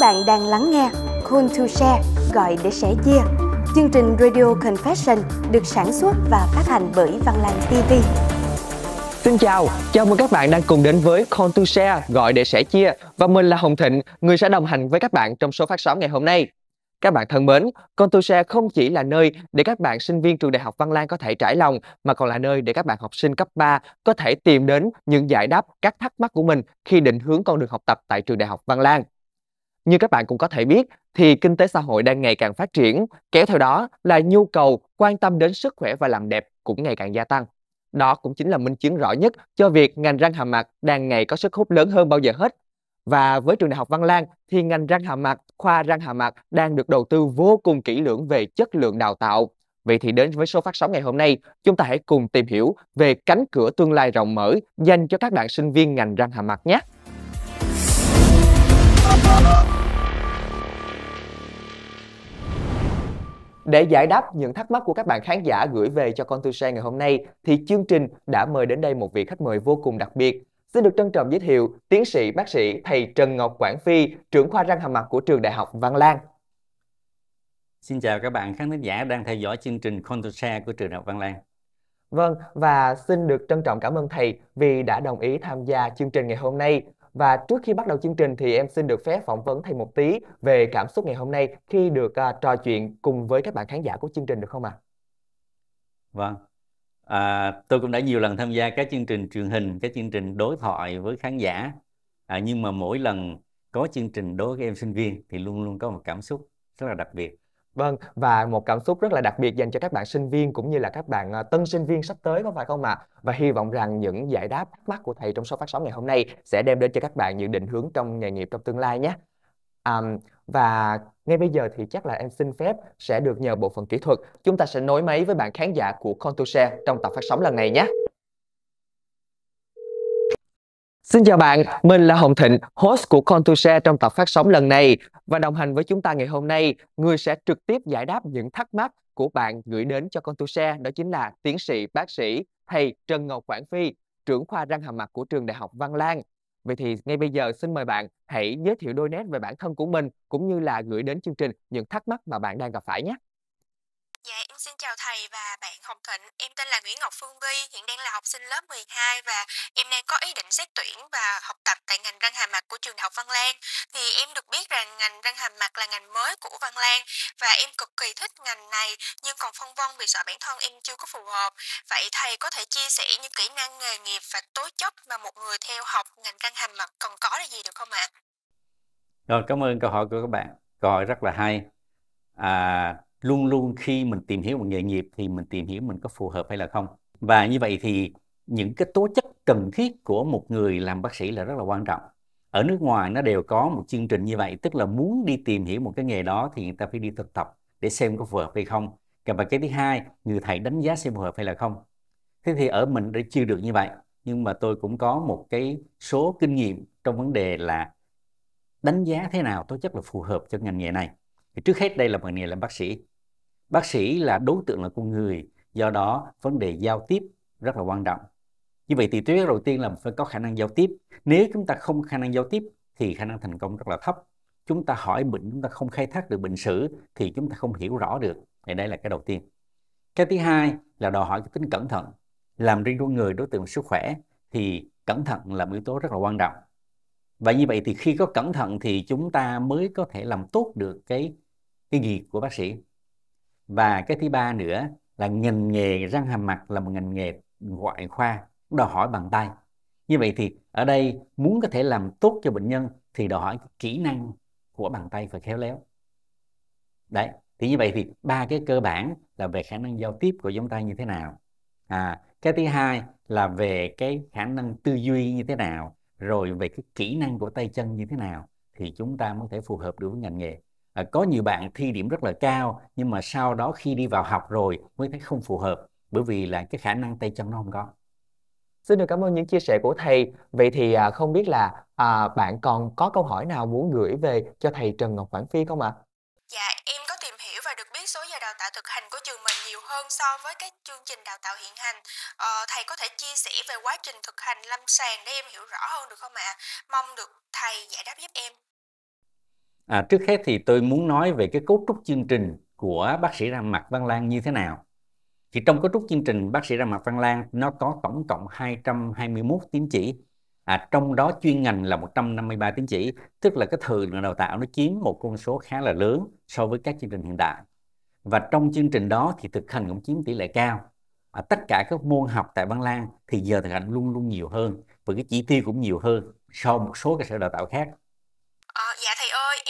bạn đang lắng nghe Cool to Share gọi để sẻ chia. Chương trình Radio Confession được sản xuất và phát hành bởi Văn Lang TV. Xin chào, chào mừng các bạn đang cùng đến với Call to Share gọi để sẻ chia và mình là Hồng Thịnh, người sẽ đồng hành với các bạn trong số phát sóng ngày hôm nay. Các bạn thân mến, Con Tu Xe không chỉ là nơi để các bạn sinh viên trường Đại học Văn Lang có thể trải lòng, mà còn là nơi để các bạn học sinh cấp 3 có thể tìm đến những giải đáp các thắc mắc của mình khi định hướng con đường học tập tại trường Đại học Văn Lang. Như các bạn cũng có thể biết thì kinh tế xã hội đang ngày càng phát triển, kéo theo đó là nhu cầu quan tâm đến sức khỏe và làm đẹp cũng ngày càng gia tăng. Đó cũng chính là minh chứng rõ nhất cho việc ngành răng hàm mặt đang ngày có sức hút lớn hơn bao giờ hết. Và với trường đại học Văn Lang thì ngành răng hàm mặt, khoa răng hàm mặt đang được đầu tư vô cùng kỹ lưỡng về chất lượng đào tạo. Vậy thì đến với số phát sóng ngày hôm nay, chúng ta hãy cùng tìm hiểu về cánh cửa tương lai rộng mở dành cho các bạn sinh viên ngành răng hàm mặt nhé. Để giải đáp những thắc mắc của các bạn khán giả gửi về cho Con Tu Sen ngày hôm nay thì chương trình đã mời đến đây một vị khách mời vô cùng đặc biệt. Xin được trân trọng giới thiệu tiến sĩ bác sĩ thầy Trần Ngọc Quảng Phi, trưởng khoa răng hàm mặt của trường Đại học Văn Lang. Xin chào các bạn khán thính giả đang theo dõi chương trình Con Tu Sen của trường Đại học Văn Lang. Vâng, và xin được trân trọng cảm ơn thầy vì đã đồng ý tham gia chương trình ngày hôm nay. Và trước khi bắt đầu chương trình thì em xin được phép phỏng vấn thầy một tí về cảm xúc ngày hôm nay khi được à, trò chuyện cùng với các bạn khán giả của chương trình được không ạ? À? Vâng. À, tôi cũng đã nhiều lần tham gia các chương trình truyền hình, các chương trình đối thoại với khán giả. À, nhưng mà mỗi lần có chương trình đối với em sinh viên thì luôn luôn có một cảm xúc rất là đặc biệt Vâng, và một cảm xúc rất là đặc biệt dành cho các bạn sinh viên cũng như là các bạn ờ, tân sinh viên sắp tới có phải không ạ? Và hy vọng rằng những giải đáp thắc mắc của thầy trong số phát sóng ngày hôm nay sẽ đem đến cho các bạn những định hướng trong nghề nghiệp trong tương lai nhé. À, và ngay bây giờ thì chắc là em xin phép sẽ được nhờ bộ phận kỹ thuật chúng ta sẽ nối máy với bạn khán giả của Contour trong tập phát sóng lần này nhé. Xin chào bạn, mình là Hồng Thịnh, host của Contushare trong tập phát sóng lần này và đồng hành với chúng ta ngày hôm nay, người sẽ trực tiếp giải đáp những thắc mắc của bạn gửi đến cho Contushare đó chính là tiến sĩ bác sĩ thầy Trần Ngọc Quảng Phi, trưởng khoa răng hàm mặt của trường Đại học Văn Lang. Vậy thì ngay bây giờ xin mời bạn hãy giới thiệu đôi nét về bản thân của mình cũng như là gửi đến chương trình những thắc mắc mà bạn đang gặp phải nhé xin chào thầy và bạn Hồng Thịnh. Em tên là Nguyễn Ngọc Phương Vi, hiện đang là học sinh lớp 12 và em đang có ý định xét tuyển và học tập tại ngành răng hàm mặt của trường Đại học Văn Lang. Thì em được biết rằng ngành răng hàm mặt là ngành mới của Văn Lang và em cực kỳ thích ngành này nhưng còn phân vân vì sợ bản thân em chưa có phù hợp. Vậy thầy có thể chia sẻ những kỹ năng nghề nghiệp và tố chất mà một người theo học ngành răng hàm mặt cần có là gì được không ạ? À? Rồi cảm ơn câu hỏi của các bạn. Câu hỏi rất là hay. À, luôn luôn khi mình tìm hiểu một nghề nghiệp thì mình tìm hiểu mình có phù hợp hay là không và như vậy thì những cái tố chất cần thiết của một người làm bác sĩ là rất là quan trọng ở nước ngoài nó đều có một chương trình như vậy tức là muốn đi tìm hiểu một cái nghề đó thì người ta phải đi thực tập để xem có phù hợp hay không và cái thứ hai người thầy đánh giá xem phù hợp hay là không thế thì ở mình đã chưa được như vậy nhưng mà tôi cũng có một cái số kinh nghiệm trong vấn đề là đánh giá thế nào tố chất là phù hợp cho ngành nghề này thì trước hết đây là một nghề làm bác sĩ bác sĩ là đối tượng là con người do đó vấn đề giao tiếp rất là quan trọng như vậy thì tuyết đầu tiên là phải có khả năng giao tiếp nếu chúng ta không khả năng giao tiếp thì khả năng thành công rất là thấp chúng ta hỏi bệnh chúng ta không khai thác được bệnh sử thì chúng ta không hiểu rõ được thì đây là cái đầu tiên cái thứ hai là đòi hỏi cái tính cẩn thận làm riêng con người đối tượng sức khỏe thì cẩn thận là một yếu tố rất là quan trọng và như vậy thì khi có cẩn thận thì chúng ta mới có thể làm tốt được cái cái gì của bác sĩ và cái thứ ba nữa là ngành nghề răng hàm mặt là một ngành nghề ngoại khoa đòi hỏi bằng tay như vậy thì ở đây muốn có thể làm tốt cho bệnh nhân thì đòi hỏi kỹ năng của bàn tay phải khéo léo đấy thì như vậy thì ba cái cơ bản là về khả năng giao tiếp của chúng ta như thế nào à cái thứ hai là về cái khả năng tư duy như thế nào rồi về cái kỹ năng của tay chân như thế nào thì chúng ta mới thể phù hợp được với ngành nghề à, có nhiều bạn thi điểm rất là cao nhưng mà sau đó khi đi vào học rồi mới thấy không phù hợp bởi vì là cái khả năng tay chân nó không có xin được cảm ơn những chia sẻ của thầy vậy thì à, không biết là à, bạn còn có câu hỏi nào muốn gửi về cho thầy Trần Ngọc Quảng Phi không ạ à? dạ em có tìm hiểu và được biết số giờ đào tạo thực hành của trường mình nhiều hơn so với các chương trình đào tạo hiện hành ờ, thầy có thể chia sẻ về quá trình thực hành lâm sàng để em hiểu rõ hơn được không ạ à? mong được thầy giải đáp giúp em à, trước hết thì tôi muốn nói về cái cấu trúc chương trình của bác sĩ ra mặt Văn Lan như thế nào thì trong cấu trúc chương trình bác sĩ ra mặt Văn Lan nó có tổng cộng 221 tín chỉ à, trong đó chuyên ngành là 153 tín chỉ tức là cái thời lượng đào tạo nó chiếm một con số khá là lớn so với các chương trình hiện tại và trong chương trình đó thì thực hành cũng chiếm tỷ lệ cao à, tất cả các môn học tại Văn Lan thì giờ thực hành luôn luôn nhiều hơn và cái chỉ tiêu cũng nhiều hơn so một số cơ sở đào tạo khác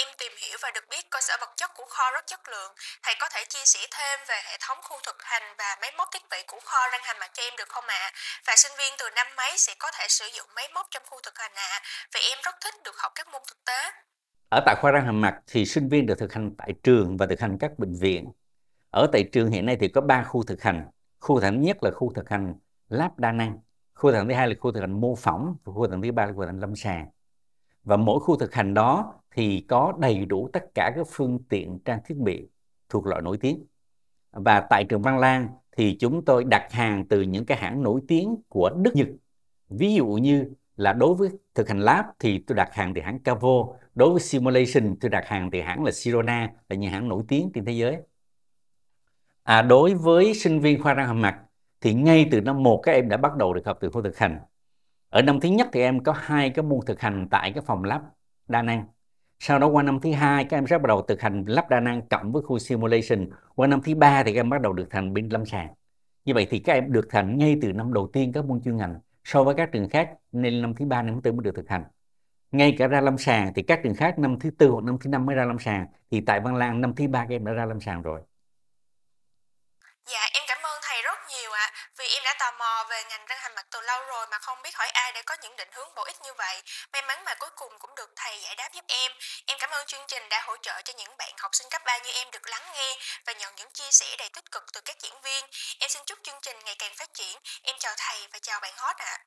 em tìm hiểu và được biết cơ sở vật chất của kho rất chất lượng. Thầy có thể chia sẻ thêm về hệ thống khu thực hành và máy móc thiết bị của kho răng hàm mặt cho em được không ạ? À? Và sinh viên từ năm mấy sẽ có thể sử dụng máy móc trong khu thực hành ạ? À? Vì em rất thích được học các môn thực tế. Ở tại khoa răng hàm mặt thì sinh viên được thực hành tại trường và thực hành các bệnh viện. Ở tại trường hiện nay thì có 3 khu thực hành. Khu thực hành nhất là khu thực hành lab đa năng. Khu thực hành thứ hai là khu thực hành mô phỏng. Và khu thực hành thứ ba là khu thực hành lâm sàng và mỗi khu thực hành đó thì có đầy đủ tất cả các phương tiện trang thiết bị thuộc loại nổi tiếng và tại trường Văn Lang thì chúng tôi đặt hàng từ những cái hãng nổi tiếng của Đức Nhật ví dụ như là đối với thực hành lab thì tôi đặt hàng từ hãng Cavo đối với simulation tôi đặt hàng từ hãng là Sirona là những hãng nổi tiếng trên thế giới à, đối với sinh viên khoa răng hàm mặt thì ngay từ năm một các em đã bắt đầu được học từ khu thực hành ở năm thứ nhất thì em có hai cái môn thực hành tại cái phòng lab đa năng sau đó qua năm thứ hai các em sẽ bắt đầu thực hành lắp đa năng cộng với khu simulation qua năm thứ ba thì các em bắt đầu được thành bên lâm sàng như vậy thì các em được thành ngay từ năm đầu tiên các môn chuyên ngành so với các trường khác nên năm thứ ba năm thứ tư mới được thực hành ngay cả ra lâm sàng thì các trường khác năm thứ tư hoặc năm thứ năm mới ra lâm sàng thì tại Văn Lang năm thứ ba các em đã ra lâm sàng rồi mò về ngành răng hàm mặt từ lâu rồi mà không biết hỏi ai để có những định hướng bổ ích như vậy. May mắn mà cuối cùng cũng được thầy giải đáp giúp em. Em cảm ơn chương trình đã hỗ trợ cho những bạn học sinh cấp 3 như em được lắng nghe và nhận những chia sẻ đầy tích cực từ các diễn viên. Em xin chúc chương trình ngày càng phát triển. Em chào thầy và chào bạn hot ạ. À.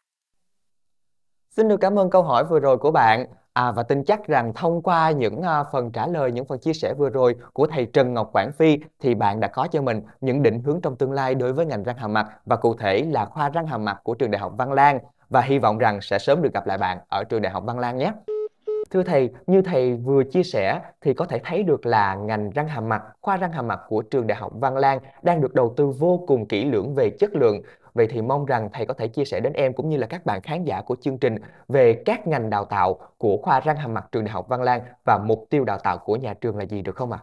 Xin được cảm ơn câu hỏi vừa rồi của bạn. À, và tin chắc rằng thông qua những à, phần trả lời, những phần chia sẻ vừa rồi của thầy Trần Ngọc Quảng Phi thì bạn đã có cho mình những định hướng trong tương lai đối với ngành răng hàm mặt và cụ thể là khoa răng hàm mặt của trường Đại học Văn Lang và hy vọng rằng sẽ sớm được gặp lại bạn ở trường Đại học Văn Lang nhé. Thưa thầy, như thầy vừa chia sẻ thì có thể thấy được là ngành răng hàm mặt, khoa răng hàm mặt của trường Đại học Văn Lang đang được đầu tư vô cùng kỹ lưỡng về chất lượng Vậy thì mong rằng thầy có thể chia sẻ đến em cũng như là các bạn khán giả của chương trình về các ngành đào tạo của khoa răng hàm mặt trường Đại học Văn Lang và mục tiêu đào tạo của nhà trường là gì được không ạ?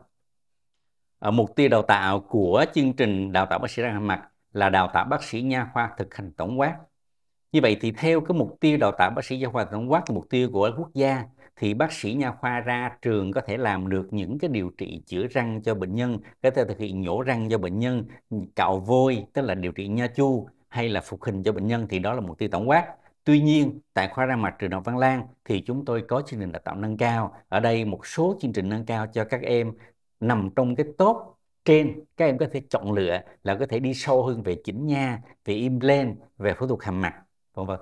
À? mục tiêu đào tạo của chương trình đào tạo bác sĩ răng hàm mặt là đào tạo bác sĩ nha khoa thực hành tổng quát. Như vậy thì theo cái mục tiêu đào tạo bác sĩ nha khoa tổng quát là mục tiêu của quốc gia thì bác sĩ nha khoa ra trường có thể làm được những cái điều trị chữa răng cho bệnh nhân, có thể thực hiện nhổ răng cho bệnh nhân, cạo vôi tức là điều trị nha chu, hay là phục hình cho bệnh nhân thì đó là mục tiêu tổng quát. Tuy nhiên, tại khoa răng Mạch trường học Văn Lang thì chúng tôi có chương trình đào tạo nâng cao. Ở đây một số chương trình nâng cao cho các em nằm trong cái top trên các em có thể chọn lựa là có thể đi sâu hơn về chỉnh nha, về implant, về phẫu thuật hàm mặt, vân vân.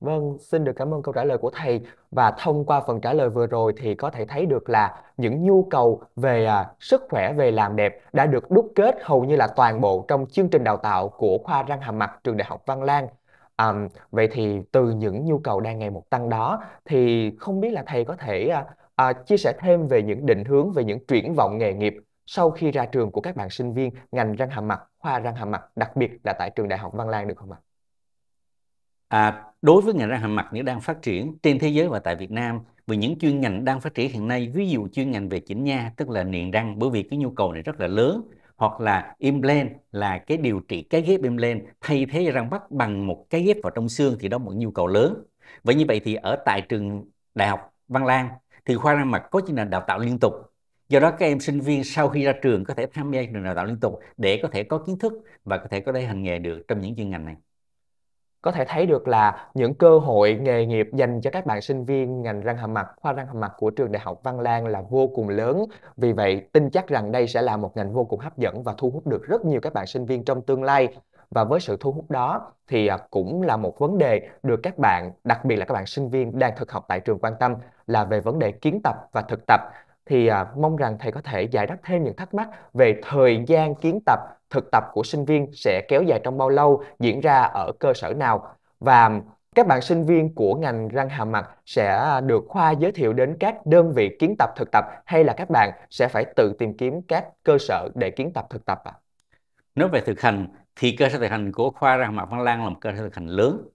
Vâng, xin được cảm ơn câu trả lời của thầy và thông qua phần trả lời vừa rồi thì có thể thấy được là những nhu cầu về à, sức khỏe về làm đẹp đã được đúc kết hầu như là toàn bộ trong chương trình đào tạo của khoa răng hàm mặt trường Đại học Văn Lang. À, vậy thì từ những nhu cầu đang ngày một tăng đó thì không biết là thầy có thể à, à, chia sẻ thêm về những định hướng về những triển vọng nghề nghiệp sau khi ra trường của các bạn sinh viên ngành răng hàm mặt, khoa răng hàm mặt, đặc biệt là tại trường Đại học Văn Lang được không ạ? à, đối với ngành răng hàm mặt nếu đang phát triển trên thế giới và tại Việt Nam vì những chuyên ngành đang phát triển hiện nay ví dụ chuyên ngành về chỉnh nha tức là niềng răng bởi vì cái nhu cầu này rất là lớn hoặc là implant là cái điều trị cái ghép implant thay thế răng bắt bằng một cái ghép vào trong xương thì đó một nhu cầu lớn vậy như vậy thì ở tại trường đại học Văn Lang thì khoa răng mặt có chương trình đào tạo liên tục do đó các em sinh viên sau khi ra trường có thể tham gia trường đào tạo liên tục để có thể có kiến thức và có thể có thể hành nghề được trong những chuyên ngành này có thể thấy được là những cơ hội nghề nghiệp dành cho các bạn sinh viên ngành răng hàm mặt, khoa răng hàm mặt của trường Đại học Văn Lang là vô cùng lớn. Vì vậy, tin chắc rằng đây sẽ là một ngành vô cùng hấp dẫn và thu hút được rất nhiều các bạn sinh viên trong tương lai. Và với sự thu hút đó thì à, cũng là một vấn đề được các bạn, đặc biệt là các bạn sinh viên đang thực học tại trường quan tâm là về vấn đề kiến tập và thực tập thì à, mong rằng thầy có thể giải đáp thêm những thắc mắc về thời gian kiến tập, thực tập của sinh viên sẽ kéo dài trong bao lâu, diễn ra ở cơ sở nào và các bạn sinh viên của ngành răng hàm mặt sẽ được khoa giới thiệu đến các đơn vị kiến tập thực tập hay là các bạn sẽ phải tự tìm kiếm các cơ sở để kiến tập thực tập ạ? À? Nói về thực hành thì cơ sở thực hành của khoa răng hàm mặt Văn Lan là một cơ sở thực hành lớn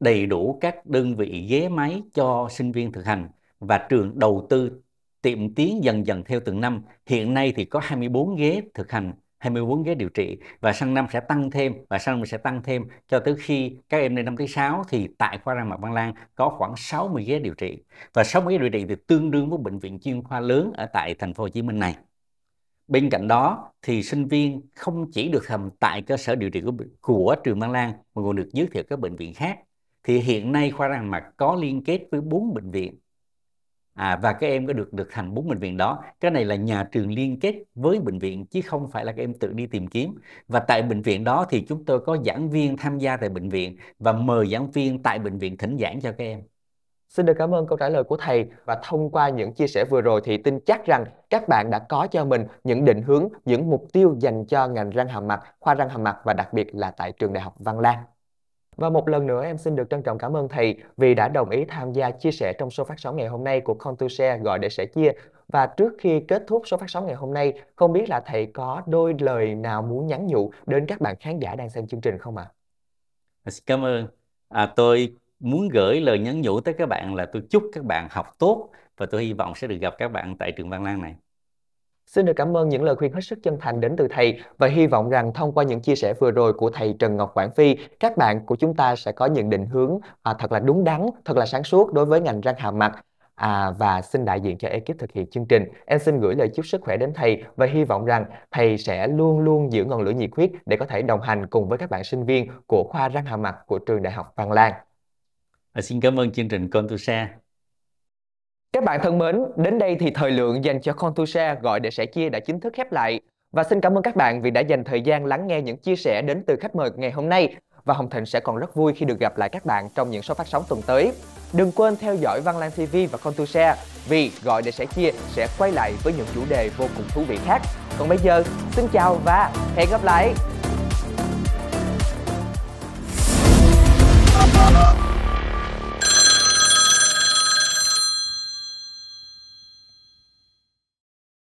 đầy đủ các đơn vị ghế máy cho sinh viên thực hành và trường đầu tư tiệm tiến dần dần theo từng năm. Hiện nay thì có 24 ghế thực hành, 24 ghế điều trị và sang năm sẽ tăng thêm và sang năm sẽ tăng thêm cho tới khi các em lên năm thứ sáu thì tại khoa răng mặt Văn Lan có khoảng 60 ghế điều trị và 60 ghế điều trị thì tương đương với bệnh viện chuyên khoa lớn ở tại thành phố Hồ Chí Minh này. Bên cạnh đó thì sinh viên không chỉ được hầm tại cơ sở điều trị của, của trường Văn Lan mà còn được giới thiệu các bệnh viện khác. Thì hiện nay khoa răng mặt có liên kết với bốn bệnh viện à, và các em có được được thành bốn bệnh viện đó cái này là nhà trường liên kết với bệnh viện chứ không phải là các em tự đi tìm kiếm và tại bệnh viện đó thì chúng tôi có giảng viên tham gia tại bệnh viện và mời giảng viên tại bệnh viện thỉnh giảng cho các em Xin được cảm ơn câu trả lời của thầy và thông qua những chia sẻ vừa rồi thì tin chắc rằng các bạn đã có cho mình những định hướng, những mục tiêu dành cho ngành răng hàm mặt, khoa răng hàm mặt và đặc biệt là tại trường Đại học Văn Lang. Và một lần nữa em xin được trân trọng cảm ơn thầy vì đã đồng ý tham gia chia sẻ trong số phát sóng ngày hôm nay của Con gọi để sẻ chia. Và trước khi kết thúc số phát sóng ngày hôm nay, không biết là thầy có đôi lời nào muốn nhắn nhủ đến các bạn khán giả đang xem chương trình không ạ? À? Cảm ơn. À, tôi muốn gửi lời nhắn nhủ tới các bạn là tôi chúc các bạn học tốt và tôi hy vọng sẽ được gặp các bạn tại trường Văn Lang này. Xin được cảm ơn những lời khuyên hết sức chân thành đến từ thầy và hy vọng rằng thông qua những chia sẻ vừa rồi của thầy Trần Ngọc Quảng Phi, các bạn của chúng ta sẽ có những định hướng à, thật là đúng đắn, thật là sáng suốt đối với ngành răng hàm mặt. À, và xin đại diện cho ekip thực hiện chương trình, em xin gửi lời chúc sức khỏe đến thầy và hy vọng rằng thầy sẽ luôn luôn giữ ngọn lửa nhiệt huyết để có thể đồng hành cùng với các bạn sinh viên của khoa răng hàm mặt của trường Đại học Văn Lang. xin cảm ơn chương trình Con Tu Sa. Các bạn thân mến, đến đây thì thời lượng dành cho Contusa gọi để sẻ chia đã chính thức khép lại. Và xin cảm ơn các bạn vì đã dành thời gian lắng nghe những chia sẻ đến từ khách mời ngày hôm nay. Và Hồng Thịnh sẽ còn rất vui khi được gặp lại các bạn trong những số phát sóng tuần tới. Đừng quên theo dõi Văn Lan TV và Contusa vì gọi để sẻ chia sẽ quay lại với những chủ đề vô cùng thú vị khác. Còn bây giờ, xin chào và hẹn gặp lại!